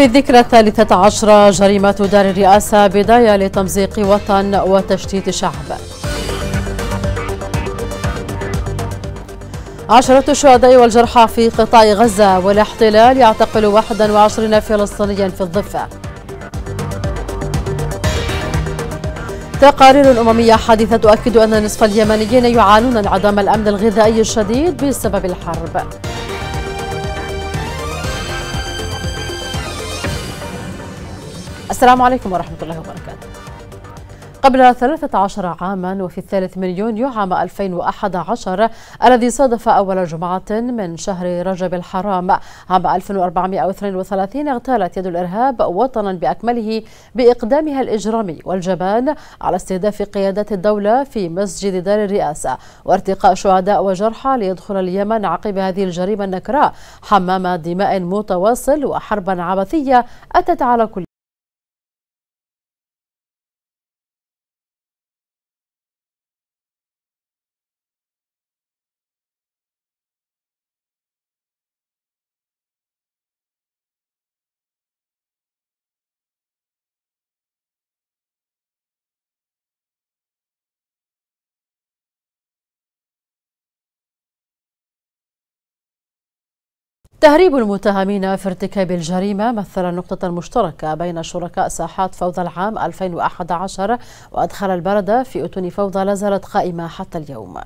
في الذكرى الثالثة عشرة جريمة دار الرئاسة بداية لتمزيق وطن وتشتيت شعب عشرة الشهداء والجرحى في قطاع غزة والاحتلال يعتقل 21 فلسطينيا في الضفة تقارير أممية حديثة تؤكد أن نصف اليمنيين يعانون انعدام الأمن الغذائي الشديد بسبب الحرب السلام عليكم ورحمة الله وبركاته قبل 13 عاما وفي الثالث من يونيو عام 2011 الذي صادف أول جمعة من شهر رجب الحرام عام 1432 اغتالت يد الإرهاب وطنا بأكمله بإقدامها الإجرامي والجبان على استهداف قيادات الدولة في مسجد دار الرئاسة وارتقاء شهداء وجرحى ليدخل اليمن عقب هذه الجريمة النكراء حمام دماء متواصل وحربا عبثية أتت على كل تهريب المتهمين في ارتكاب الجريمة مثل نقطة مشتركة بين شركاء ساحات فوضى العام 2011 وأدخل البلد في أتون فوضى لا زالت قائمة حتى اليوم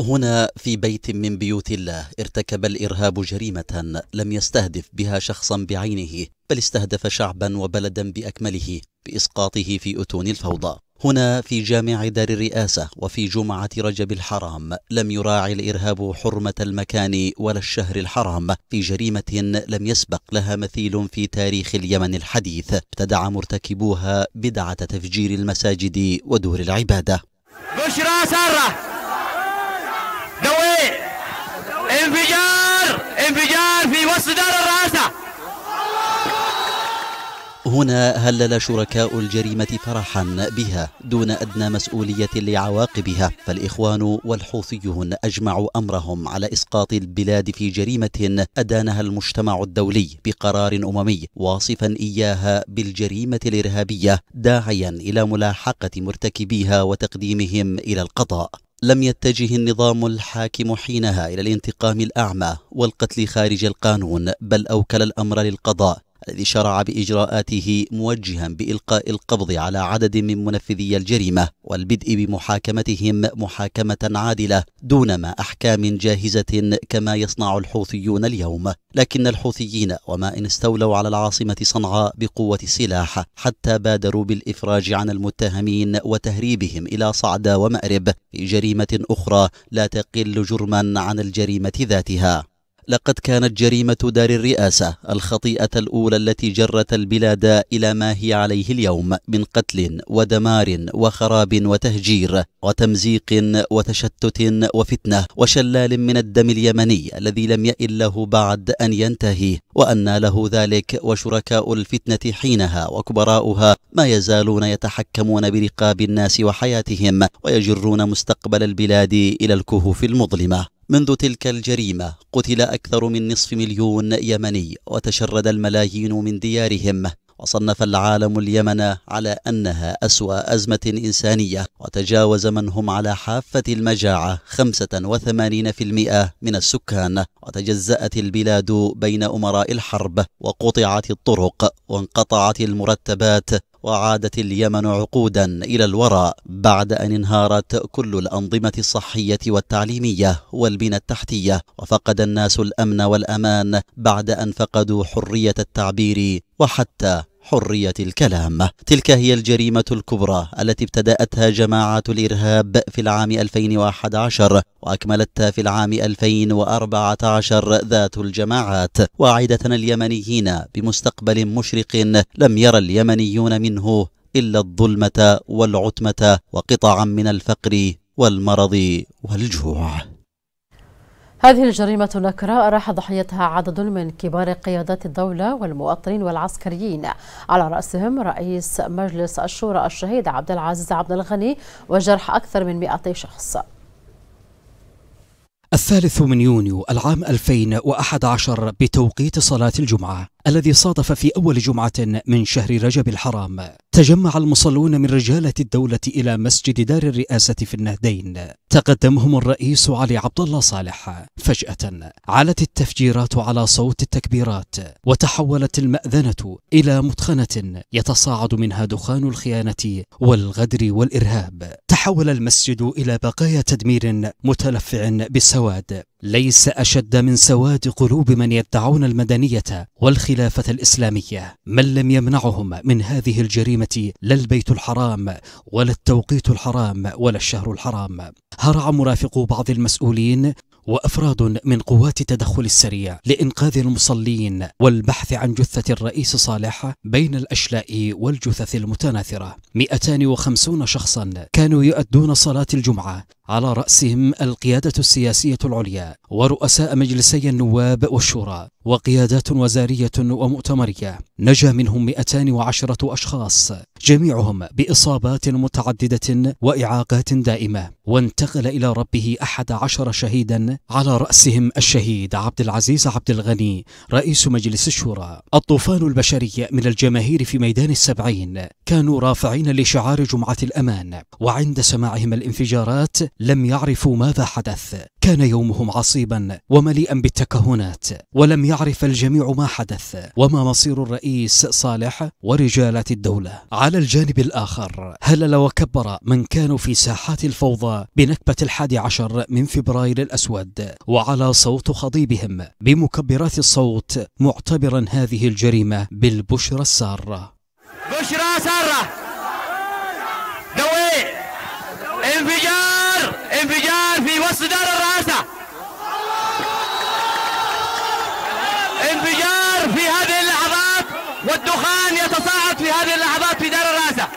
هنا في بيت من بيوت الله ارتكب الارهاب جريمه لم يستهدف بها شخصا بعينه بل استهدف شعبا وبلدا باكمله باسقاطه في اتون الفوضى هنا في جامع دار الرئاسة وفي جمعة رجب الحرام لم يراعي الإرهاب حرمة المكان ولا الشهر الحرام في جريمة لم يسبق لها مثيل في تاريخ اليمن الحديث ابتدع مرتكبوها بدعة تفجير المساجد ودور العبادة بشرى سارة دوي انفجار انفجار في وسط دار الرئاسة هنا هلل شركاء الجريمة فرحا بها دون أدنى مسؤولية لعواقبها فالإخوان والحوثيون أجمعوا أمرهم على إسقاط البلاد في جريمة أدانها المجتمع الدولي بقرار أممي واصفا إياها بالجريمة الإرهابية داعيا إلى ملاحقة مرتكبيها وتقديمهم إلى القضاء لم يتجه النظام الحاكم حينها إلى الانتقام الأعمى والقتل خارج القانون بل أوكل الأمر للقضاء الذي شرع بإجراءاته موجها بإلقاء القبض على عدد من منفذي الجريمة والبدء بمحاكمتهم محاكمة عادلة دون ما أحكام جاهزة كما يصنع الحوثيون اليوم لكن الحوثيين وما إن استولوا على العاصمة صنعاء بقوة السلاح حتى بادروا بالإفراج عن المتهمين وتهريبهم إلى صعدة ومأرب في جريمة أخرى لا تقل جرما عن الجريمة ذاتها لقد كانت جريمة دار الرئاسة الخطيئة الأولى التي جرت البلاد إلى ما هي عليه اليوم من قتل ودمار وخراب وتهجير وتمزيق وتشتت وفتنة وشلال من الدم اليمني الذي لم يئن له بعد أن ينتهي وأن له ذلك وشركاء الفتنة حينها وكبراؤها ما يزالون يتحكمون برقاب الناس وحياتهم ويجرون مستقبل البلاد إلى الكهوف المظلمة منذ تلك الجريمة قتل أكثر من نصف مليون يمني وتشرد الملايين من ديارهم وصنف العالم اليمن على أنها أسوأ أزمة إنسانية وتجاوز من هم على حافة المجاعة 85% من السكان وتجزأت البلاد بين أمراء الحرب وقطعت الطرق وانقطعت المرتبات وعادت اليمن عقودا إلى الوراء بعد أن انهارت كل الأنظمة الصحية والتعليمية والبنى التحتية وفقد الناس الأمن والأمان بعد أن فقدوا حرية التعبير وحتى حرية الكلام تلك هي الجريمة الكبرى التي ابتدأتها جماعة الإرهاب في العام 2011 وأكملتها في العام 2014 ذات الجماعات واعدة اليمنيين بمستقبل مشرق لم يرى اليمنيون منه إلا الظلمة والعتمة وقطعا من الفقر والمرض والجوع هذه الجريمة النكراء راح ضحيتها عدد من كبار قيادات الدولة والمواطنين والعسكريين على رأسهم رئيس مجلس الشورى الشهيد عبد العزيز عبد الغني وجرح أكثر من 200 شخص الثالث من يونيو العام 2011 بتوقيت صلاة الجمعة الذي صادف في أول جمعة من شهر رجب الحرام تجمع المصلون من رجالة الدولة إلى مسجد دار الرئاسة في النهدين تقدمهم الرئيس علي عبد الله صالح فجأة علت التفجيرات على صوت التكبيرات وتحولت المأذنة إلى متخنة يتصاعد منها دخان الخيانة والغدر والإرهاب تحول المسجد إلى بقايا تدمير متلفع بالسواد ليس أشد من سواد قلوب من يدعون المدنية والخلافة الإسلامية من لم يمنعهم من هذه الجريمة لا البيت الحرام ولا التوقيت الحرام ولا الشهر الحرام هرع مرافقو بعض المسؤولين وأفراد من قوات التدخل السريع لإنقاذ المصلين والبحث عن جثة الرئيس صالح بين الأشلاء والجثث المتناثرة 250 شخصا كانوا يؤدون صلاة الجمعة على رأسهم القيادة السياسية العليا ورؤساء مجلسي النواب والشورى وقيادات وزارية ومؤتمرية نجا منهم 210 أشخاص جميعهم بإصابات متعددة وإعاقات دائمة وانتقل إلى ربه أحد عشر شهيدا على رأسهم الشهيد عبد العزيز عبد الغني رئيس مجلس الشورى الطوفان البشري من الجماهير في ميدان السبعين كانوا رافعين لشعار جمعة الأمان وعند سماعهم الانفجارات لم يعرفوا ماذا حدث كان يومهم عصيبا ومليئا بالتكهنات ولم يعرف الجميع ما حدث وما مصير الرئيس صالح ورجالات الدولة على الجانب الآخر هلل وكبر من كانوا في ساحات الفوضى بنكبة الحادي عشر من فبراير الأسود وعلى صوت خضيبهم بمكبرات الصوت معتبرا هذه الجريمة بالبشرى السارة بشرى سارة دوي انفجار انفجار في وسط دار الرئاسة انفجار في هذه اللحظات والدخان يتصاعد في هذه اللحظات في دار الرئاسة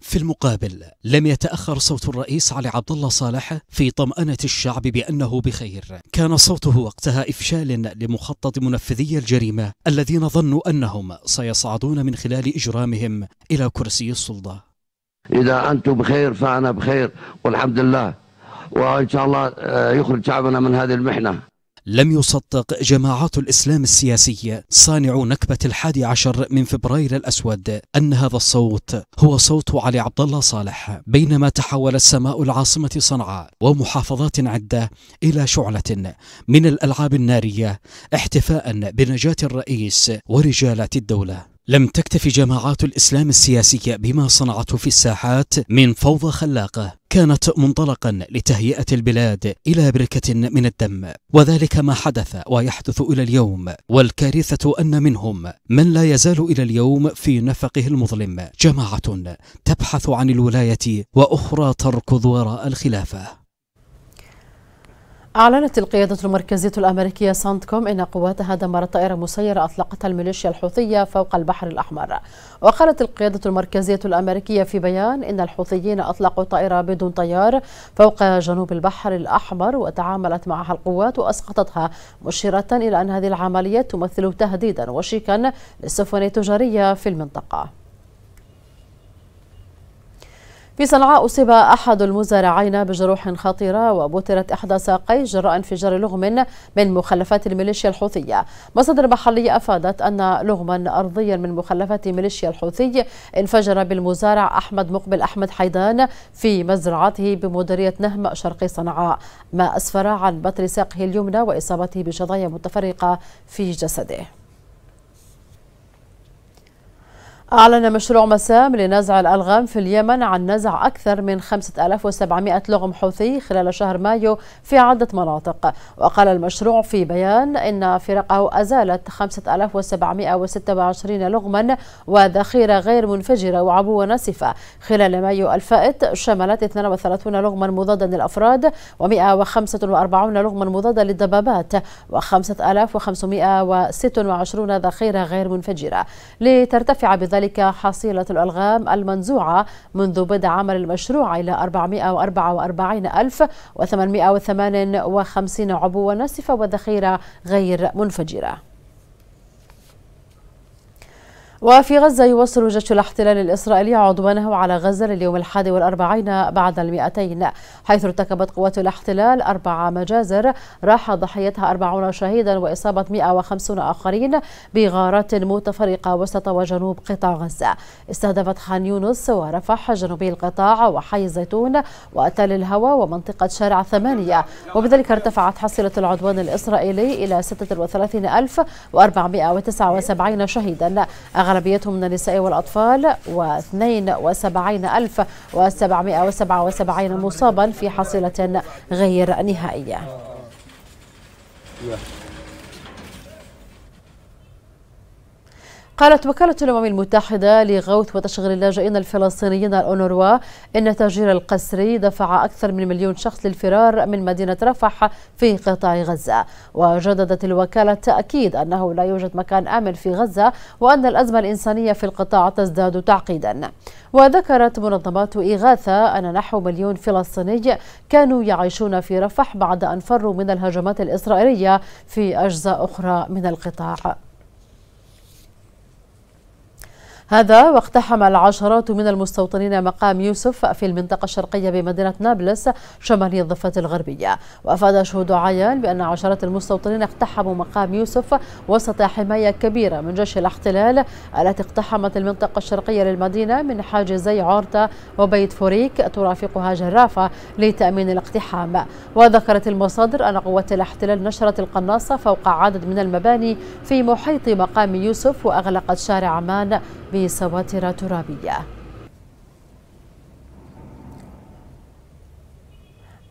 في المقابل لم يتأخر صوت الرئيس علي عبد الله صالح في طمأنة الشعب بأنه بخير كان صوته وقتها إفشال لمخطط منفذي الجريمة الذين ظنوا أنهم سيصعدون من خلال إجرامهم إلى كرسي السلطة إذا أنتم بخير فأنا بخير والحمد لله وإن شاء الله آه، يخرج شعبنا من هذه المحنة لم يصدق جماعات الإسلام السياسية صانع نكبة الحادي عشر من فبراير الأسود أن هذا الصوت هو صوت علي عبد الله صالح بينما تحول السماء العاصمة صنعاء ومحافظات عدة إلى شعلة من الألعاب النارية احتفاء بنجاة الرئيس ورجالات الدولة لم تكتف جماعات الإسلام السياسية بما صنعته في الساحات من فوضى خلاقة كانت منطلقا لتهيئة البلاد إلى بركة من الدم وذلك ما حدث ويحدث إلى اليوم والكارثة أن منهم من لا يزال إلى اليوم في نفقه المظلم جماعة تبحث عن الولاية وأخرى تركض وراء الخلافة أعلنت القيادة المركزية الأمريكية ساندكوم أن قواتها دمرت طائرة مسيرة أطلقتها الميليشيا الحوثية فوق البحر الأحمر وقالت القيادة المركزية الأمريكية في بيان أن الحوثيين أطلقوا طائرة بدون طيار فوق جنوب البحر الأحمر وتعاملت معها القوات وأسقطتها مشيرة إلى أن هذه العملية تمثل تهديدا وشيكا للسفن التجارية في المنطقة في صنعاء أصيب أحد المزارعين بجروح خطيرة وبترت إحدى ساقيه جراء انفجار لغم من مخلفات الميليشيا الحوثية مصادر محلية أفادت أن لغما أرضيا من مخلفات ميليشيا الحوثي انفجر بالمزارع أحمد مقبل أحمد حيدان في مزرعته بمديرية نهم شرقي صنعاء ما أسفر عن بتر ساقه اليمنى وإصابته بشظايا متفرقة في جسده أعلن مشروع مسام لنزع الألغام في اليمن عن نزع أكثر من 5700 لغم حوثي خلال شهر مايو في عدة مناطق وقال المشروع في بيان إن فرقه أزالت 5726 لغما وذخيرة غير منفجرة وعبوة ناسفة خلال مايو الفائت شملت 32 لغما مضادا للأفراد و145 لغما مضادا للدبابات و5526 ذخيرة غير منفجرة لترتفع بذلك ذلك حصيلة الألغام المنزوعة منذ بدء عمل المشروع إلى 444858 عبوة ناسفة وذخيرة غير منفجرة وفي غزة يواصل جيش الاحتلال الإسرائيلي عدوانه على غزة لليوم الحادي والأربعين بعد المئتين حيث ارتكبت قوات الاحتلال أربع مجازر راح ضحيتها أربعون شهيدا وإصابة 150 آخرين بغارات متفرقة وسط وجنوب قطاع غزة استهدفت خان يونس ورفح جنوبي القطاع وحي الزيتون وتل الهوى ومنطقة شارع ثمانية وبذلك ارتفعت حصيلة العدوان الإسرائيلي إلى 36479 شهيدا أغلبيتهم من النساء والأطفال و72777 مصابا في حصيلة غير نهائية قالت وكالة الأمم المتحدة لغوث وتشغيل اللاجئين الفلسطينيين الأونروا إن تهجير القسري دفع أكثر من مليون شخص للفرار من مدينة رفح في قطاع غزة وجددت الوكالة تأكيد أنه لا يوجد مكان آمن في غزة وأن الأزمة الإنسانية في القطاع تزداد تعقيدا وذكرت منظمات إغاثة أن نحو مليون فلسطيني كانوا يعيشون في رفح بعد أن فروا من الهجمات الإسرائيلية في أجزاء أخرى من القطاع هذا واقتحم العشرات من المستوطنين مقام يوسف في المنطقة الشرقية بمدينة نابلس شمالي الضفة الغربية وأفاد شهود عيان بأن عشرات المستوطنين اقتحموا مقام يوسف وسط حماية كبيرة من جيش الاحتلال التي اقتحمت المنطقة الشرقية للمدينة من حاجزي عورتا وبيت فوريك ترافقها جرافة لتأمين الاقتحام وذكرت المصادر أن قوات الاحتلال نشرت القناصة فوق عدد من المباني في محيط مقام يوسف وأغلقت شارع مان ب صواتر ترابية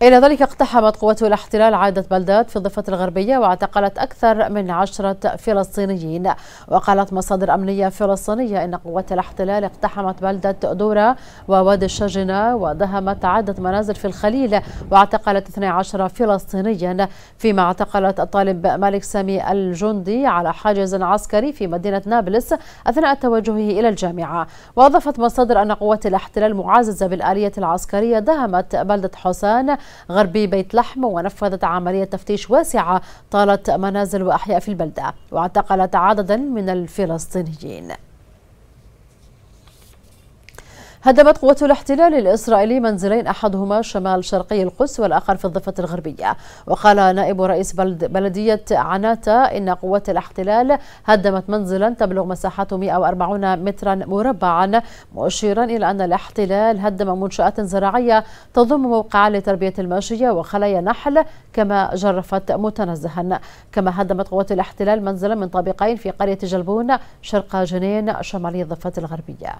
إلى ذلك اقتحمت قوات الاحتلال عدة بلدات في الضفة الغربية واعتقلت أكثر من عشرة فلسطينيين وقالت مصادر أمنية فلسطينية إن قوات الاحتلال اقتحمت بلدة دورة ووادي الشجنة ودهمت عدة منازل في الخليل واعتقلت 12 فلسطينيا فيما اعتقلت الطالب مالك سامي الجندي على حاجز عسكري في مدينة نابلس أثناء توجهه إلى الجامعة وأضافت مصادر أن قوات الاحتلال معززة بالآلية العسكرية دهمت بلدة حسان غربي بيت لحم ونفذت عملية تفتيش واسعة طالت منازل وأحياء في البلدة واعتقلت عددا من الفلسطينيين هدمت قوات الاحتلال الإسرائيلي منزلين أحدهما شمال شرقي القدس والآخر في الضفة الغربية وقال نائب رئيس بلد بلدية عناتا إن قوات الاحتلال هدمت منزلا تبلغ مساحته 140 مترا مربعا مشيرا إلى أن الاحتلال هدم منشآت زراعية تضم موقعا لتربية الماشية وخلايا نحل كما جرفت متنزها كما هدمت قوات الاحتلال منزلا من طابقين في قرية جلبون شرق جنين شمالي الضفة الغربية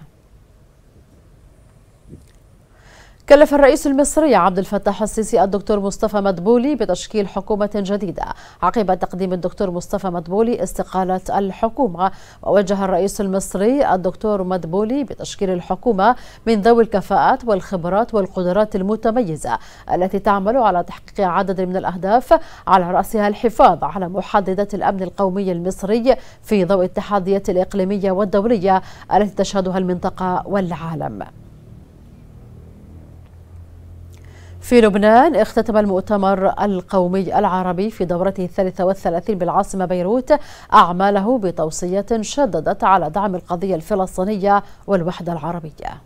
كلف الرئيس المصري عبد الفتاح السيسي الدكتور مصطفى مدبولي بتشكيل حكومة جديدة عقب تقديم الدكتور مصطفى مدبولي استقالة الحكومة ووجه الرئيس المصري الدكتور مدبولي بتشكيل الحكومة من ذوي الكفاءات والخبرات والقدرات المتميزة التي تعمل على تحقيق عدد من الأهداف على رأسها الحفاظ على محددات الأمن القومي المصري في ضوء التحديات الإقليمية والدولية التي تشهدها المنطقة والعالم في لبنان اختتم المؤتمر القومي العربي في دورته الثالثة والثلاثين بالعاصمة بيروت أعماله بتوصية شددت على دعم القضية الفلسطينية والوحدة العربية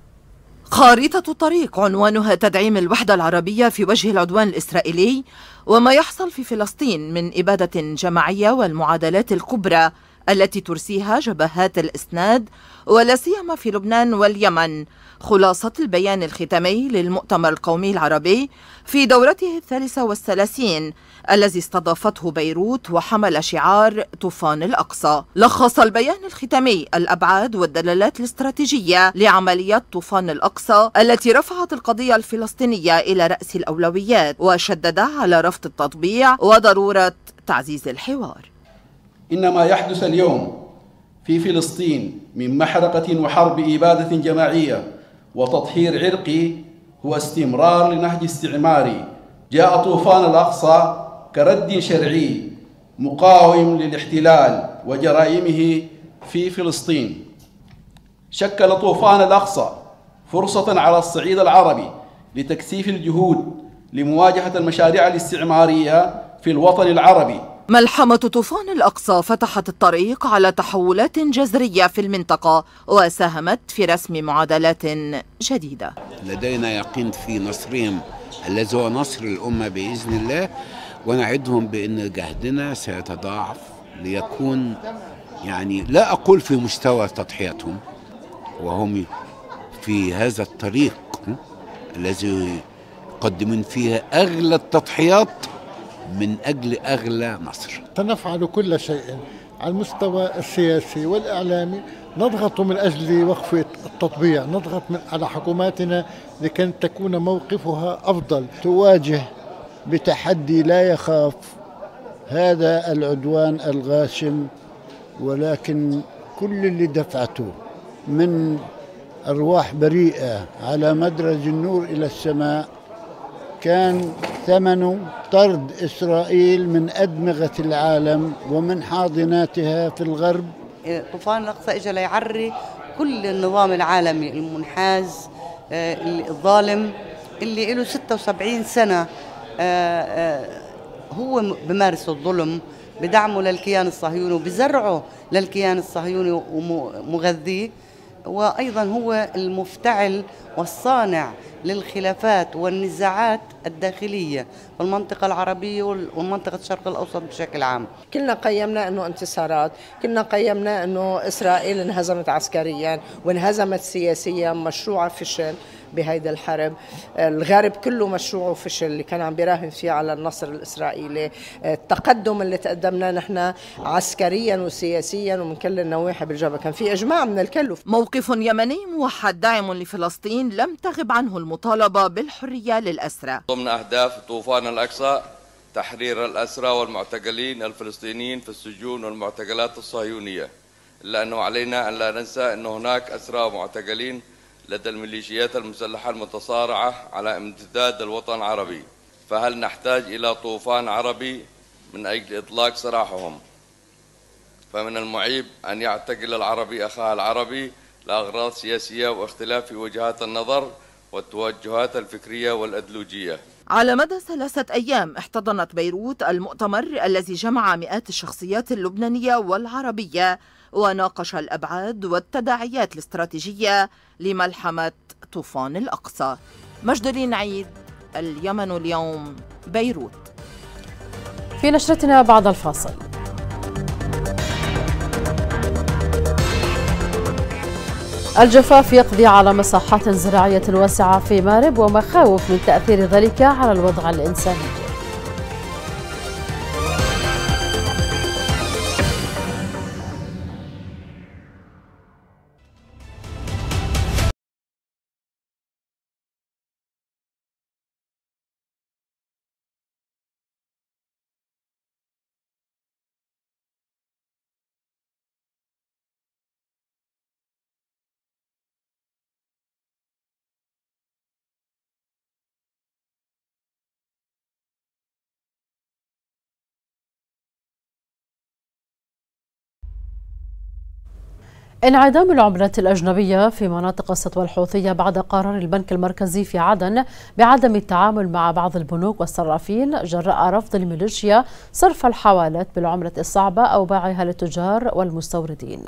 خارطة الطريق عنوانها تدعيم الوحدة العربية في وجه العدوان الإسرائيلي وما يحصل في فلسطين من إبادة جماعية والمعادلات الكبرى التي ترسيها جبهات الإسناد ولا سيما في لبنان واليمن خلاصة البيان الختامي للمؤتمر القومي العربي في دورته الثالثة والثلاثين الذي استضافته بيروت وحمل شعار طوفان الأقصى لخص البيان الختامي الأبعاد والدلالات الاستراتيجية لعمليات طوفان الأقصى التي رفعت القضية الفلسطينية إلى رأس الأولويات وشدد على رفض التطبيع وضرورة تعزيز الحوار إن ما يحدث اليوم في فلسطين من محرقة وحرب إبادة جماعية وتطهير عرقي هو استمرار لنهج استعماري جاء طوفان الأقصى كرد شرعي مقاوم للاحتلال وجرائمه في فلسطين شكل طوفان الأقصى فرصة على الصعيد العربي لتكثيف الجهود لمواجهة المشاريع الاستعمارية في الوطن العربي ملحمة طوفان الأقصى فتحت الطريق على تحولات جذرية في المنطقة وساهمت في رسم معادلات جديدة لدينا يقين في نصرهم الذي هو نصر الأمة بإذن الله ونعدهم بأن جهدنا سيتضاعف ليكون يعني لا أقول في مستوى تضحياتهم وهم في هذا الطريق الذي يقدمون فيها أغلى التضحيات من أجل أغلى مصر سنفعل كل شيء على المستوى السياسي والإعلامي نضغط من أجل وقف التطبيع نضغط من على حكوماتنا لكي تكون موقفها أفضل تواجه بتحدي لا يخاف هذا العدوان الغاشم ولكن كل اللي دفعته من أرواح بريئة على مدرج النور إلى السماء كان ثمن طرد إسرائيل من أدمغة العالم ومن حاضناتها في الغرب إيه، طوفان الأقصى إجا ليعري كل النظام العالمي المنحاز آه، الظالم اللي له 76 سنة آه، آه، هو بمارس الظلم بدعمه للكيان الصهيوني وبزرعه للكيان الصهيوني ومغذيه وايضا هو المفتعل والصانع للخلافات والنزاعات الداخليه في المنطقه العربيه ومنطقه الشرق الاوسط بشكل عام. كلنا قيمنا انه انتصارات، كلنا قيمنا انه اسرائيل انهزمت عسكريا وانهزمت سياسيا، مشروع فشل، بهيدا الحرب الغرب كله مشروعه فشل اللي كان عم بيراهن فيه على النصر الإسرائيلي التقدم اللي تقدمناه نحن عسكريا وسياسيا ومن كل النواحي بالجبهة كان في إجماع من الكل موقف يمني موحد داعم لفلسطين لم تغب عنه المطالبة بالحرية للأسرى ضمن أهداف طوفان الأقصى تحرير الأسرى والمعتقلين الفلسطينيين في السجون والمعتقلات الصهيونية إلا أنه علينا أن لا ننسى أن هناك أسرى ومعتقلين لدى الميليشيات المسلحة المتصارعة على امتداد الوطن العربي فهل نحتاج إلى طوفان عربي من أجل إطلاق سراحهم فمن المعيب أن يعتقل العربي أخاه العربي لأغراض سياسية واختلاف في وجهات النظر والتوجهات الفكرية والأدلوجية على مدى ثلاثة أيام احتضنت بيروت المؤتمر الذي جمع مئات الشخصيات اللبنانية والعربية وناقش الأبعاد والتداعيات الاستراتيجية لملحمة طوفان الأقصى مجد عيد اليمن اليوم بيروت في نشرتنا بعد الفاصل الجفاف يقضي على مساحات زراعية واسعة في مارب ومخاوف من تأثير ذلك على الوضع الإنساني انعدام العملات الأجنبية في مناطق السطوة الحوثية بعد قرار البنك المركزي في عدن بعدم التعامل مع بعض البنوك والصرافين جراء رفض الميليشيا صرف الحوالات بالعملة الصعبة أو بيعها للتجار والمستوردين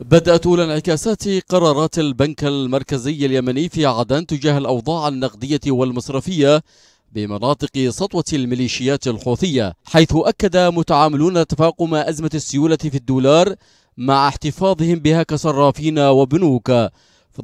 بدأت أولى انعكاسات قرارات البنك المركزي اليمني في عدن تجاه الأوضاع النقدية والمصرفية بمناطق سطوة الميليشيات الحوثية حيث أكد متعاملون تفاقم أزمة السيولة في الدولار مع احتفاظهم بها كصرافين وبنوك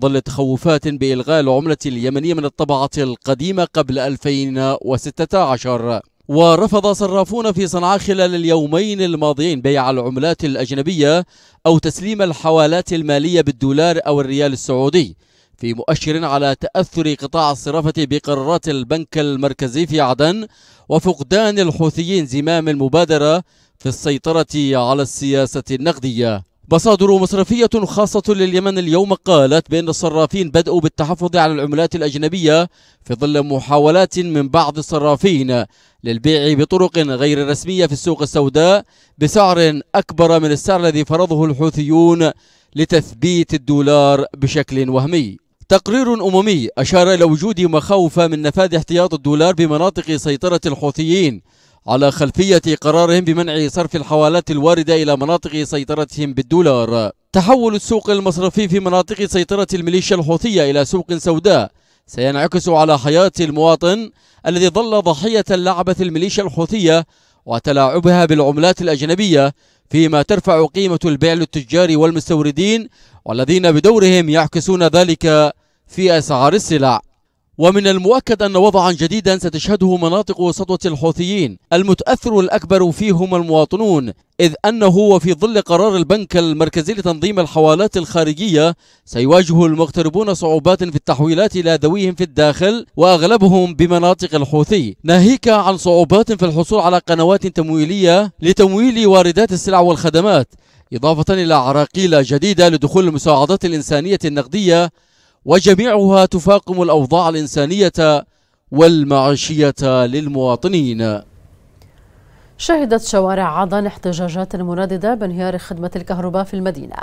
ظل تخوفات بإلغاء العملة اليمنية من الطبعة القديمة قبل 2016 ورفض صرافون في صنعاء خلال اليومين الماضيين بيع العملات الأجنبية أو تسليم الحوالات المالية بالدولار أو الريال السعودي في مؤشر على تأثر قطاع الصرافة بقرارات البنك المركزي في عدن وفقدان الحوثيين زمام المبادرة في السيطرة على السياسة النقدية مصادر مصرفية خاصة لليمن اليوم قالت بأن الصرافين بدأوا بالتحفظ على العملات الأجنبية في ظل محاولات من بعض الصرافين للبيع بطرق غير رسمية في السوق السوداء بسعر أكبر من السعر الذي فرضه الحوثيون لتثبيت الدولار بشكل وهمي تقرير أممي أشار إلى وجود مخاوف من نفاذ احتياط الدولار بمناطق سيطرة الحوثيين على خلفية قرارهم بمنع صرف الحوالات الواردة إلى مناطق سيطرتهم بالدولار تحول السوق المصرفي في مناطق سيطرة الميليشيا الحوثية إلى سوق سوداء سينعكس على حياة المواطن الذي ظل ضحية لعبة الميليشيا الحوثية وتلاعبها بالعملات الأجنبية فيما ترفع قيمة البيع للتجار والمستوردين والذين بدورهم يعكسون ذلك في أسعار السلع ومن المؤكد أن وضعا جديدا ستشهده مناطق سطوة الحوثيين المتأثر الأكبر فيهم المواطنون إذ أنه وفي ظل قرار البنك المركزي لتنظيم الحوالات الخارجية سيواجه المغتربون صعوبات في التحويلات إلى ذويهم في الداخل وأغلبهم بمناطق الحوثي ناهيك عن صعوبات في الحصول على قنوات تمويلية لتمويل واردات السلع والخدمات إضافة إلى عراقيل جديدة لدخول المساعدات الإنسانية النقدية وجميعها تفاقم الأوضاع الإنسانية والمعيشية للمواطنين شهدت شوارع عدن احتجاجات منددة بانهيار خدمة الكهرباء في المدينة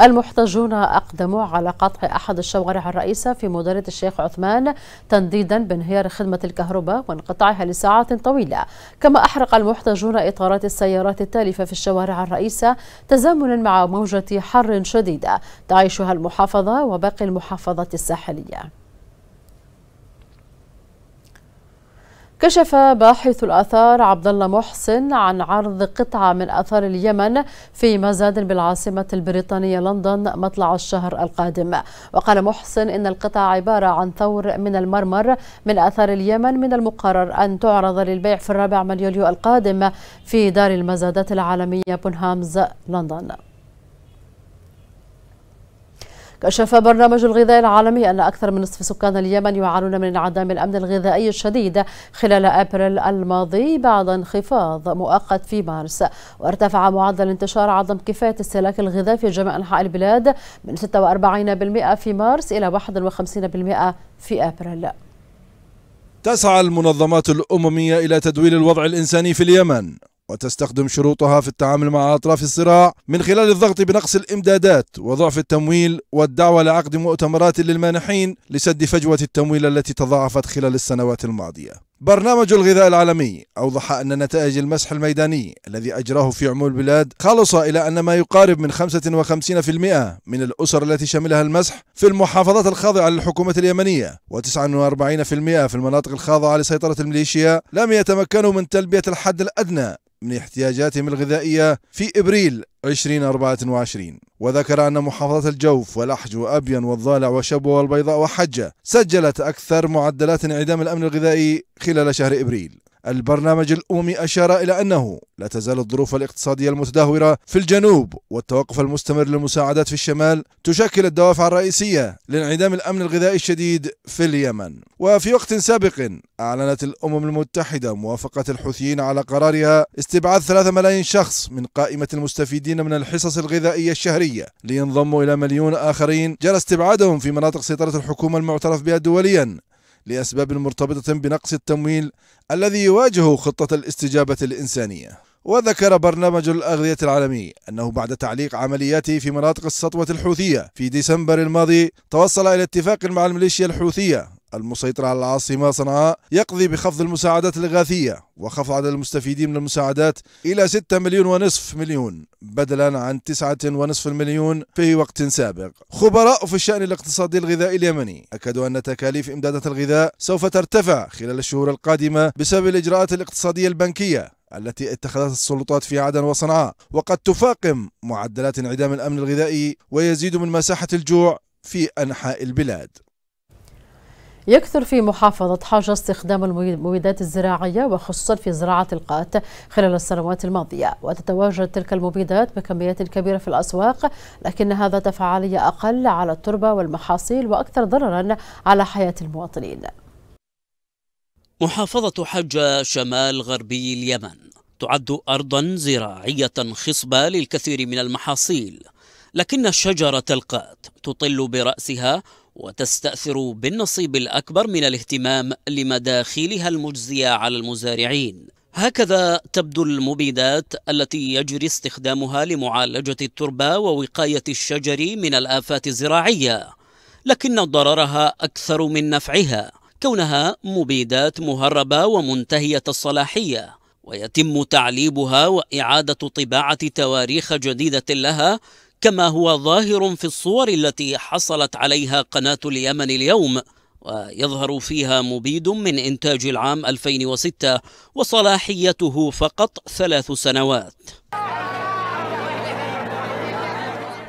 المحتجون أقدموا على قطع أحد الشوارع الرئيسة في مديرية الشيخ عثمان تنديدا بانهيار خدمة الكهرباء وانقطاعها لساعات طويلة كما أحرق المحتجون إطارات السيارات التالفة في الشوارع الرئيسة تزامنا مع موجة حر شديدة تعيشها المحافظة وباقي المحافظة الساحلية كشف باحث الآثار عبد الله محسن عن عرض قطعة من آثار اليمن في مزاد بالعاصمة البريطانية لندن مطلع الشهر القادم وقال محسن إن القطعة عبارة عن ثور من المرمر من آثار اليمن من المقرر أن تعرض للبيع في الرابع من يوليو القادم في دار المزادات العالمية بونهامز لندن كشف برنامج الغذاء العالمي أن أكثر من نصف سكان اليمن يعانون من انعدام الأمن الغذائي الشديد خلال أبريل الماضي بعد انخفاض مؤقت في مارس وارتفع معدل انتشار عدم كفاية استهلاك الغذاء في جميع أنحاء البلاد من 46% في مارس إلى 51% في أبريل تسعى المنظمات الأممية إلى تدوير الوضع الإنساني في اليمن وتستخدم شروطها في التعامل مع أطراف الصراع من خلال الضغط بنقص الإمدادات وضعف التمويل والدعوة لعقد مؤتمرات للمانحين لسد فجوة التمويل التي تضاعفت خلال السنوات الماضية برنامج الغذاء العالمي أوضح أن نتائج المسح الميداني الذي أجراه في عموم البلاد خلص إلى أن ما يقارب من 55% من الأسر التي شملها المسح في المحافظات الخاضعة للحكومة اليمنية و49% في المناطق الخاضعة لسيطرة الميليشيا لم يتمكنوا من تلبية الحد الأدنى من احتياجاتهم الغذائية في إبريل 2024 وذكر أن محافظة الجوف والأحج وأبين والضالع وشبوة والبيضاء وحجة سجلت أكثر معدلات انعدام الأمن الغذائي خلال شهر إبريل البرنامج الأممي أشار إلى أنه لا تزال الظروف الاقتصادية المتدهورة في الجنوب والتوقف المستمر للمساعدات في الشمال تشكل الدوافع الرئيسية لانعدام الأمن الغذائي الشديد في اليمن وفي وقت سابق أعلنت الأمم المتحدة موافقة الحوثيين على قرارها استبعاد 3 ملايين شخص من قائمة المستفيدين من الحصص الغذائية الشهرية لينضموا إلى مليون آخرين جرى استبعادهم في مناطق سيطرة الحكومة المعترف بها دوليا لأسباب مرتبطة بنقص التمويل الذي يواجه خطة الاستجابة الإنسانية وذكر برنامج الأغذية العالمي أنه بعد تعليق عملياته في مناطق السطوة الحوثية في ديسمبر الماضي توصل إلى اتفاق مع الميليشيا الحوثية المسيطر على العاصمة صنعاء يقضي بخفض المساعدات الإغاثية وخفض عدد المستفيدين من المساعدات إلى 6 مليون ونصف مليون بدلا عن 9 ونصف مليون في وقت سابق خبراء في الشأن الاقتصادي الغذائي اليمني أكدوا أن تكاليف إمدادات الغذاء سوف ترتفع خلال الشهور القادمة بسبب الإجراءات الاقتصادية البنكية التي اتخذتها السلطات في عدن وصنعاء وقد تفاقم معدلات انعدام الأمن الغذائي ويزيد من مساحة الجوع في أنحاء البلاد يكثر في محافظة حاجة استخدام المبيدات الزراعية وخصوصا في زراعة القات خلال السنوات الماضية وتتواجد تلك المبيدات بكميات كبيرة في الأسواق لكنها ذات فعالية أقل على التربة والمحاصيل وأكثر ضررا على حياة المواطنين محافظة حجة شمال غربي اليمن تعد أرضا زراعية خصبة للكثير من المحاصيل لكن شجرة القات تطل برأسها وتستأثر بالنصيب الأكبر من الاهتمام لمداخلها المجزية على المزارعين هكذا تبدو المبيدات التي يجري استخدامها لمعالجة التربة ووقاية الشجر من الآفات الزراعية لكن ضررها أكثر من نفعها كونها مبيدات مهربة ومنتهية الصلاحية ويتم تعليبها وإعادة طباعة تواريخ جديدة لها كما هو ظاهر في الصور التي حصلت عليها قناة اليمن اليوم ويظهر فيها مبيد من إنتاج العام 2006 وصلاحيته فقط ثلاث سنوات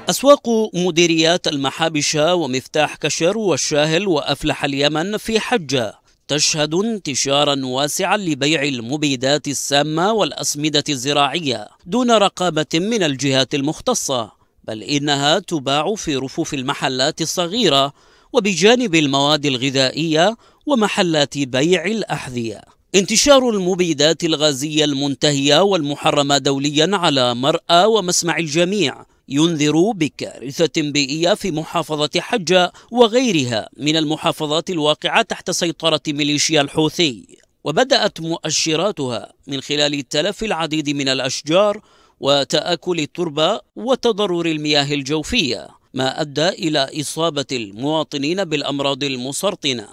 أسواق مديريات المحابشة ومفتاح كشر والشاهل وأفلح اليمن في حجة تشهد انتشارا واسعا لبيع المبيدات السامة والأسمدة الزراعية دون رقابة من الجهات المختصة بل إنها تباع في رفوف المحلات الصغيرة وبجانب المواد الغذائية ومحلات بيع الأحذية انتشار المبيدات الغازية المنتهية والمحرمة دوليا على مرأى ومسمع الجميع ينذر بكارثة بيئية في محافظة حجة وغيرها من المحافظات الواقعة تحت سيطرة ميليشيا الحوثي وبدأت مؤشراتها من خلال تلف العديد من الأشجار وتآكل التربة وتضرر المياه الجوفية ما أدى إلى إصابة المواطنين بالأمراض المسرطنة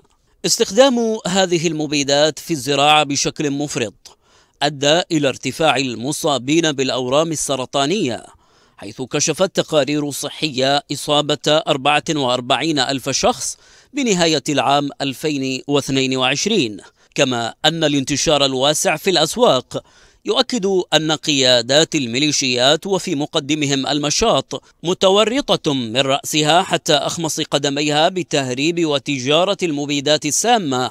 استخدام هذه المبيدات في الزراعة بشكل مفرط أدى إلى ارتفاع المصابين بالأورام السرطانية حيث كشفت تقارير صحية إصابة 44 ألف شخص بنهاية العام 2022 كما أن الانتشار الواسع في الأسواق يؤكد أن قيادات الميليشيات وفي مقدمهم المشاط متورطة من رأسها حتى أخمص قدميها بتهريب وتجارة المبيدات السامة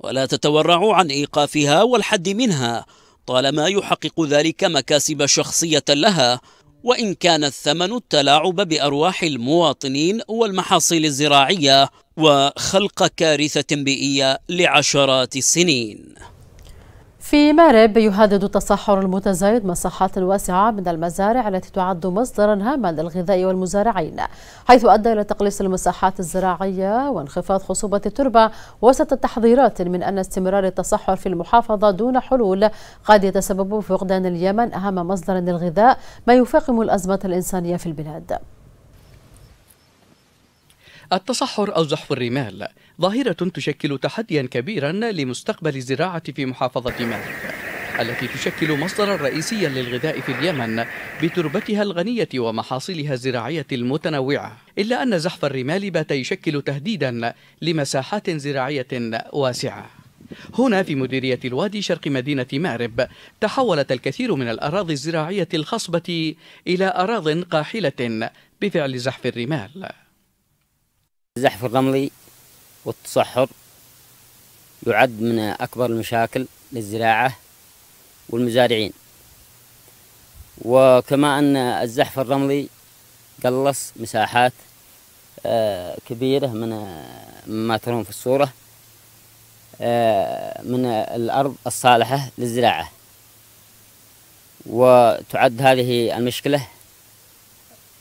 ولا تتورع عن إيقافها والحد منها طالما يحقق ذلك مكاسب شخصية لها وإن كان الثمن التلاعب بأرواح المواطنين والمحاصيل الزراعية وخلق كارثة بيئية لعشرات السنين في مارب يهدد التصحر المتزايد مساحات واسعة من المزارع التي تعد مصدرا هاما للغذاء والمزارعين حيث أدى إلى تقليص المساحات الزراعية وانخفاض خصوبة التربة وسط تحذيرات من أن استمرار التصحر في المحافظة دون حلول قد يتسبب فقدان اليمن أهم مصدر للغذاء ما يفاقم الأزمة الإنسانية في البلاد التصحر أو زحف الرمال ظاهرة تشكل تحديا كبيرا لمستقبل الزراعة في محافظة مالك التي تشكل مصدرا رئيسيا للغذاء في اليمن بتربتها الغنية ومحاصيلها الزراعية المتنوعة إلا أن زحف الرمال بات يشكل تهديدا لمساحات زراعية واسعة هنا في مديرية الوادي شرق مدينة مارب تحولت الكثير من الأراضي الزراعية الخصبة إلى أراض قاحلة بفعل زحف الرمال الزحف الرملي والتصحر يعد من أكبر المشاكل للزراعة والمزارعين وكما أن الزحف الرملي قلص مساحات آه، كبيرة من ما ترون في الصورة آه، من الأرض الصالحة للزراعة وتعد هذه المشكلة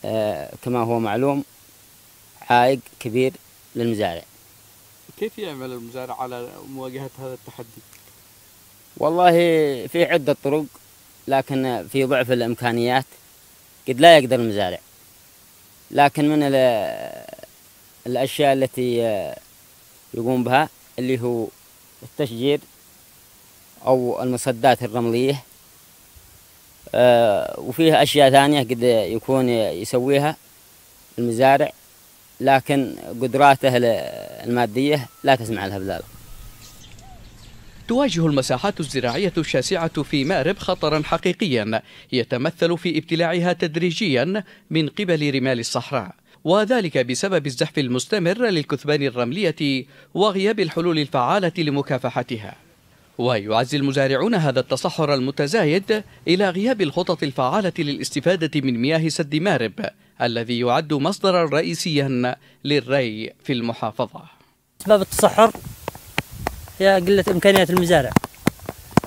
آه، كما هو معلوم عائق كبير للمزارع كيف يعمل المزارع على مواجهة هذا التحدي؟ والله في عدة طرق لكن في ضعف الإمكانيات قد لا يقدر المزارع لكن من الأشياء التي يقوم بها اللي هو التشجير أو المصدات الرملية آه، وفيه أشياء ثانية قد يكون يسويها المزارع لكن قدراته المادية لا تسمع لها بذلك تواجه المساحات الزراعية الشاسعة في مأرب خطرا حقيقيا يتمثل في ابتلاعها تدريجيا من قبل رمال الصحراء وذلك بسبب الزحف المستمر للكثبان الرملية وغياب الحلول الفعالة لمكافحتها ويعزي المزارعون هذا التصحر المتزايد إلى غياب الخطط الفعالة للاستفادة من مياه سد مارب الذي يعد مصدرا رئيسيا للري في المحافظة أسباب التصحر هي قلة إمكانيات المزارع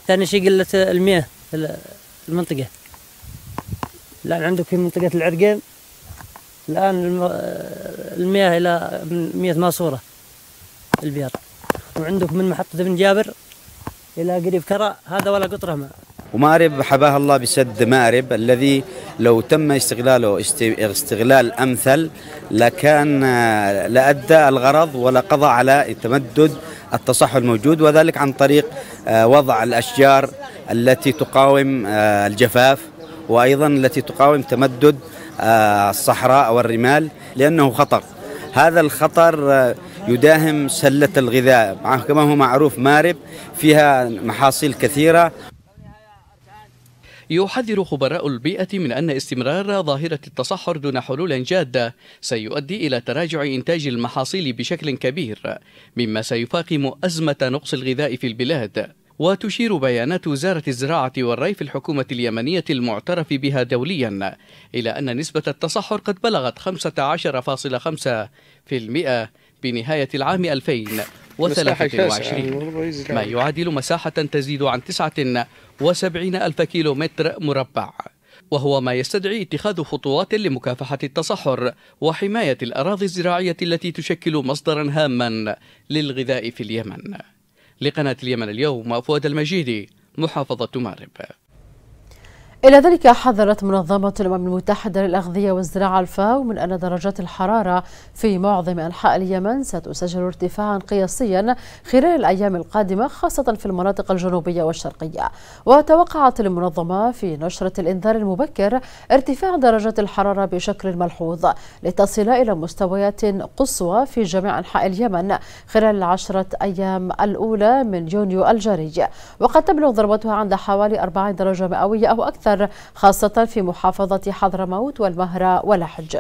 ثاني شيء قلة المياه في المنطقة الآن عندك في منطقة العرقين الآن المياه إلى مية ماسورة البيار وعندك من محطة ابن جابر الى قريب كرى هذا ولا قطره ماء ومأرب حباه الله بسد مأرب الذي لو تم استغلاله استغلال أمثل لكان لأدى الغرض ولقضى على تمدد التصحر الموجود وذلك عن طريق آه، وضع الأشجار التي تقاوم آه، الجفاف وأيضا التي تقاوم تمدد آه، الصحراء والرمال لأنه خطر هذا الخطر يداهم سلة الغذاء كما هو معروف مارب فيها محاصيل كثيرة يحذر خبراء البيئة من أن استمرار ظاهرة التصحر دون حلول جادة سيؤدي إلى تراجع إنتاج المحاصيل بشكل كبير مما سيفاقم أزمة نقص الغذاء في البلاد وتشير بيانات وزارة الزراعة والري في الحكومة اليمنية المعترف بها دوليا إلى أن نسبة التصحر قد بلغت 15.5% بنهاية العام 2023 ما يعادل مساحة تزيد عن 79 ألف كيلو متر مربع وهو ما يستدعي اتخاذ خطوات لمكافحة التصحر وحماية الأراضي الزراعية التي تشكل مصدرا هاما للغذاء في اليمن لقناة اليمن اليوم فؤاد المجيدي محافظة مارب إلى ذلك حذرت منظمة الأمم المتحدة للأغذية والزراعة الفاو من أن درجات الحرارة في معظم أنحاء اليمن ستسجل ارتفاعا قياسيا خلال الأيام القادمة خاصة في المناطق الجنوبية والشرقية وتوقعت المنظمة في نشرة الإنذار المبكر ارتفاع درجات الحرارة بشكل ملحوظ لتصل إلى مستويات قصوى في جميع أنحاء اليمن خلال العشرة أيام الأولى من يونيو الجاري وقد تبلغ ضربتها عند حوالي 40 درجة مئوية أو أكثر أكثر خاصة في محافظة حضرموت والمهرة ولحج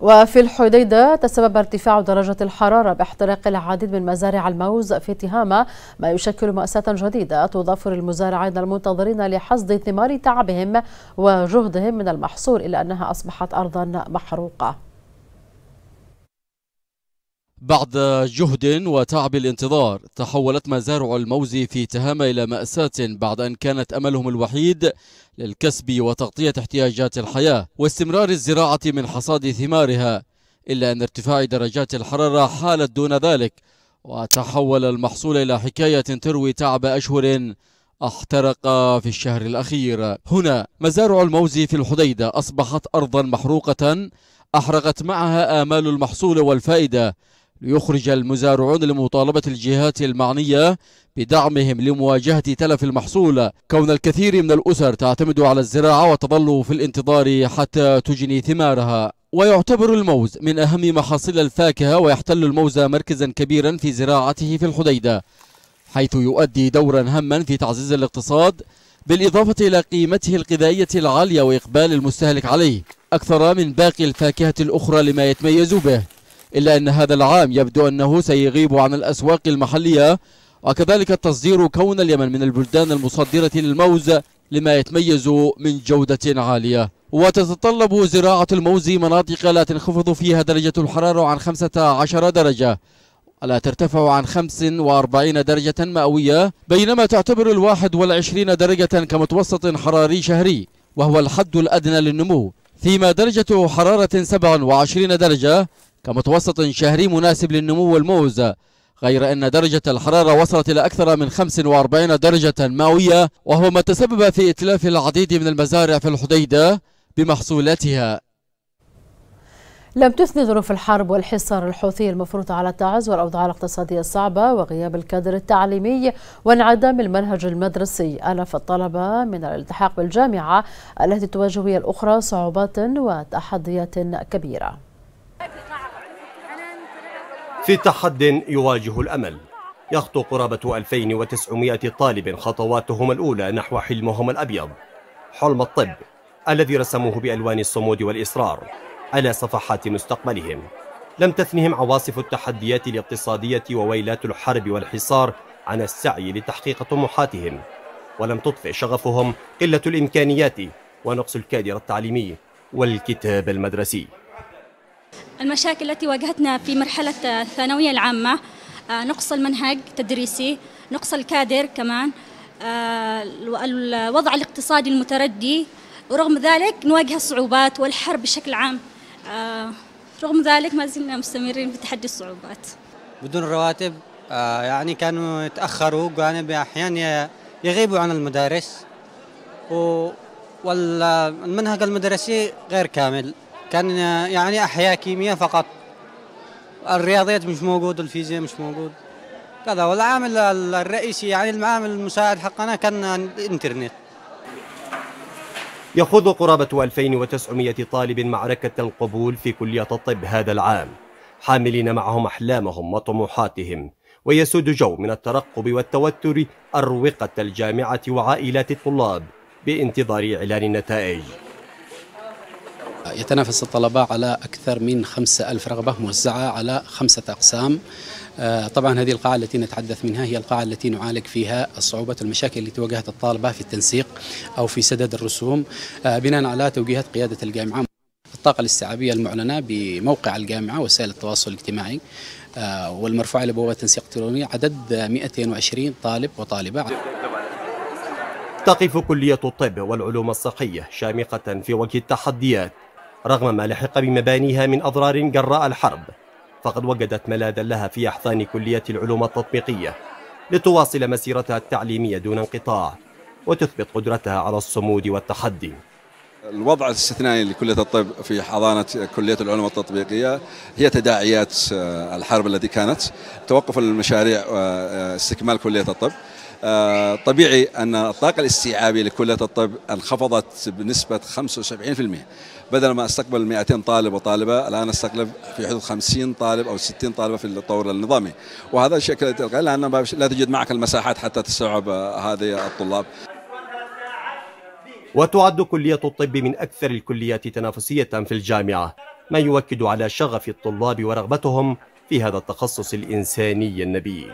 وفي الحديدة تسبب ارتفاع درجة الحرارة باحتراق العديد من مزارع الموز في تهامة ما يشكل مأساة جديدة تضافر المزارعين المنتظرين لحصد ثمار تعبهم وجهدهم من المحصول إلا أنها أصبحت أرضا محروقة بعد جهد وتعب الانتظار تحولت مزارع الموز في تهامة إلى مأساة بعد أن كانت أملهم الوحيد للكسب وتغطية احتياجات الحياة واستمرار الزراعة من حصاد ثمارها إلا أن ارتفاع درجات الحرارة حالت دون ذلك وتحول المحصول إلى حكاية تروي تعب أشهر احترق في الشهر الأخير هنا مزارع الموز في الحديدة أصبحت أرضا محروقة أحرقت معها آمال المحصول والفائدة ليخرج المزارعون لمطالبة الجهات المعنية بدعمهم لمواجهة تلف المحصول كون الكثير من الأسر تعتمد على الزراعة وتظل في الانتظار حتى تجني ثمارها ويعتبر الموز من أهم محاصيل الفاكهة ويحتل الموز مركزا كبيرا في زراعته في الحديدة حيث يؤدي دورا هاما في تعزيز الاقتصاد بالإضافة إلى قيمته الغذائية العالية وإقبال المستهلك عليه أكثر من باقي الفاكهة الأخرى لما يتميز به إلا أن هذا العام يبدو أنه سيغيب عن الأسواق المحلية وكذلك التصدير كون اليمن من البلدان المصدرة للموز لما يتميز من جودة عالية وتتطلب زراعة الموز مناطق لا تنخفض فيها درجة الحرارة عن 15 درجة لا ترتفع عن 45 درجة مئوية بينما تعتبر الواحد والعشرين درجة كمتوسط حراري شهري وهو الحد الأدنى للنمو فيما درجة حرارة 27 درجة كمتوسط شهري مناسب للنمو والموز غير أن درجة الحرارة وصلت إلى أكثر من 45 درجة مئوية وهو ما تسبب في إتلاف العديد من المزارع في الحديدة بمحصولاتها لم تثني ظروف الحرب والحصار الحوثي المفروض على التعز والأوضاع الاقتصادية الصعبة وغياب الكادر التعليمي وانعدام المنهج المدرسي ألف الطلبة من الالتحاق بالجامعة التي تواجه الأخرى صعوبات وتحديات كبيرة في تحد يواجه الأمل يخطو قرابة 2900 طالب خطواتهم الأولى نحو حلمهم الأبيض حلم الطب الذي رسموه بألوان الصمود والإصرار على صفحات مستقبلهم لم تثنهم عواصف التحديات الاقتصادية وويلات الحرب والحصار عن السعي لتحقيق طموحاتهم ولم تطفئ شغفهم قلة الإمكانيات ونقص الكادر التعليمي والكتاب المدرسي المشاكل التي واجهتنا في مرحلة الثانوية العامة آه، نقص المنهج التدريسي نقص الكادر كمان آه، الوضع الاقتصادي المتردي ورغم ذلك نواجه الصعوبات والحرب بشكل عام آه، رغم ذلك ما زلنا مستمرين في تحدي الصعوبات بدون رواتب يعني كانوا يتأخروا يعني أحيانا يغيبوا عن المدارس والمنهج المدرسي غير كامل كان يعني أحياء كيمياء فقط الرياضيات مش موجود الفيزياء مش موجود كذا والعامل الرئيسي يعني العامل المساعد حقنا كان الإنترنت يخوض قرابة 2900 طالب معركة القبول في كلية الطب هذا العام حاملين معهم أحلامهم وطموحاتهم ويسود جو من الترقب والتوتر أروقة الجامعة وعائلات الطلاب بانتظار إعلان النتائج يتنافس الطلبة على أكثر من خمسة ألف رغبة موزعة على خمسة أقسام آه، طبعا هذه القاعة التي نتحدث منها هي القاعة التي نعالج فيها الصعوبات والمشاكل التي واجهت الطالبة في التنسيق أو في سدد الرسوم آه، بناء على توجيهات قيادة الجامعة الطاقة الاستيعابية المعلنة بموقع الجامعة وسائل التواصل الاجتماعي آه، والمرفوعة بوابة التنسيق الإلكتروني عدد 220 طالب وطالبة تقف كلية الطب والعلوم الصحية شامخة في وجه التحديات رغم ما لحق بمبانيها من أضرار جراء الحرب فقد وجدت ملاذا لها في أحضان كلية العلوم التطبيقية لتواصل مسيرتها التعليمية دون انقطاع وتثبت قدرتها على الصمود والتحدي الوضع الاستثنائي لكلية الطب في حضانة كلية العلوم التطبيقية هي تداعيات آه، الحرب التي كانت توقف المشاريع واستكمال آه، آه، كلية الطب طبيعي أن الطاقة الاستيعابية لكلية الطب انخفضت بنسبة 75% بدل ما استقبل 200 طالب وطالبه الان استقبل في حدود 50 طالب او 60 طالبه في الطور النظامي وهذا شكل لان لا تجد معك المساحات حتى تستوعب آه، هذه الطلاب وتعد كلية الطب من أكثر الكليات تنافسية في الجامعة ما يؤكد على شغف الطلاب ورغبتهم في هذا التخصص الإنساني النبيل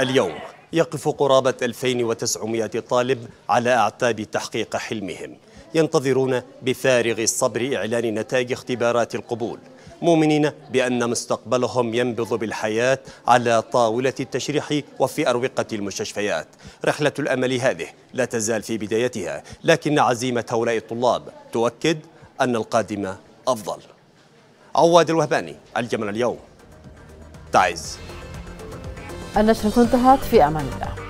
اليوم يقف قرابة 2900 طالب على أعتاب تحقيق حلمهم ينتظرون بفارغ الصبر إعلان نتائج اختبارات القبول مؤمنين بأن مستقبلهم ينبض بالحياة على طاولة التشريح وفي أروقة المستشفيات رحلة الأمل هذه لا تزال في بدايتها لكن عزيمة هؤلاء الطلاب تؤكد أن القادم أفضل عواد الوهباني الجمل اليوم تعز النشرة انتهت في أمان الله